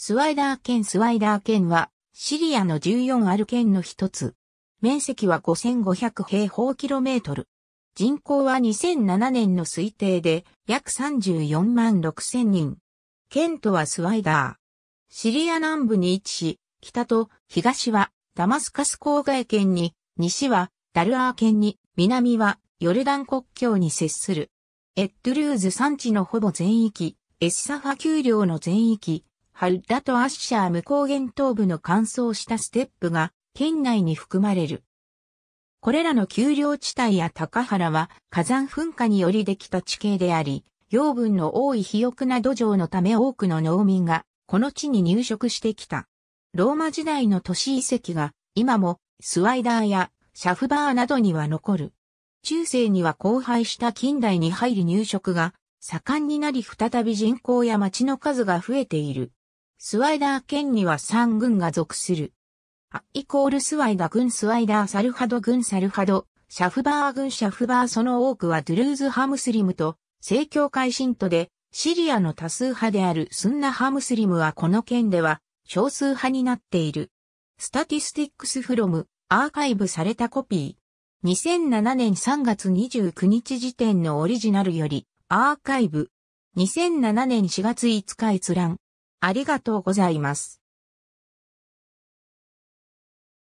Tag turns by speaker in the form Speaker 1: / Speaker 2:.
Speaker 1: スワイダー県スワイダー県は、シリアの14ある県の一つ。面積は5500平方キロメートル。人口は2007年の推定で約34万6千人。県都はスワイダー。シリア南部に位置し、北と東はダマスカス郊外県に、西はダルアー県に、南はヨルダン国境に接する。エッドルーズ山地のほぼ全域、エッサファ丘陵の全域、ハルダとアッシャー無高原東部の乾燥したステップが県内に含まれる。これらの丘陵地帯や高原は火山噴火によりできた地形であり、養分の多い肥沃な土壌のため多くの農民がこの地に入植してきた。ローマ時代の都市遺跡が今もスワイダーやシャフバーなどには残る。中世には荒廃した近代に入り入植が盛んになり再び人口や町の数が増えている。スワイダー県には3軍が属する。アイコールスワイダ軍スワイダーサルハド軍サルハド、シャフバー軍シャフバーその多くはドゥルーズハムスリムと、正教会信徒で、シリアの多数派であるスンナハムスリムはこの県では少数派になっている。スタティスティックスフロム、アーカイブされたコピー。2007年3月29日時点のオリジナルより、アーカイブ。2007年4月5日閲覧。あ
Speaker 2: りがとうございます。